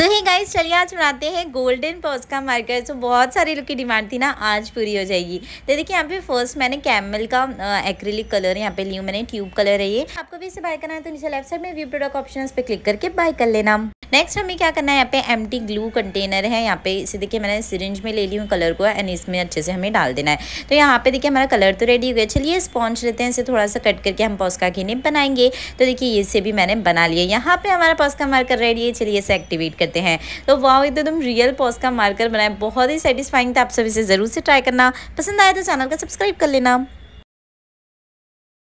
सो ही guys चलिए आज बनाते हैं गोल्डन पॉज का मार्कर तो बहुत सारे लोग की डिमांड थी ना आज पूरी हो जाएगी तो देखिए यहाँ पे फर्स्ट मैंने कैमल का एक्रेलिक कलर यहाँ पे ली मैंने ट्यूब कलर है ये आपको भी इसे बाय करना है तो नीचे लेफ्ट साइड में व्यू प्रोडक्ट ऑप्शन पे क्लिक करके बाय कर लेना नेक्स्ट हमें क्या करना है यहाँ पे एम ग्लू कंटेनर है यहाँ पे इसे देखिए मैंने सिरिंज में ले ली हूँ कलर को एंड इसमें अच्छे से हमें डाल देना है तो यहाँ पे देखिए हमारा कलर तो रेडी हो गया चलिए स्पॉन्च लेते हैं इसे थोड़ा सा कट करके हम पॉस्का की निप बनाएंगे तो देखिए इसे भी मैंने बना लिया यहाँ पे हमारा पॉस्का मार्कर रेडी है चलिए इसे एक्टिवेट करते हैं तो वाह एकदम रियल पॉस्का मार्कर बनाए बहुत ही सेटिस्फाइंग था आप सब इसे ज़रूर से ट्राई करना पसंद आया तो चैनल का सब्सक्राइब कर लेना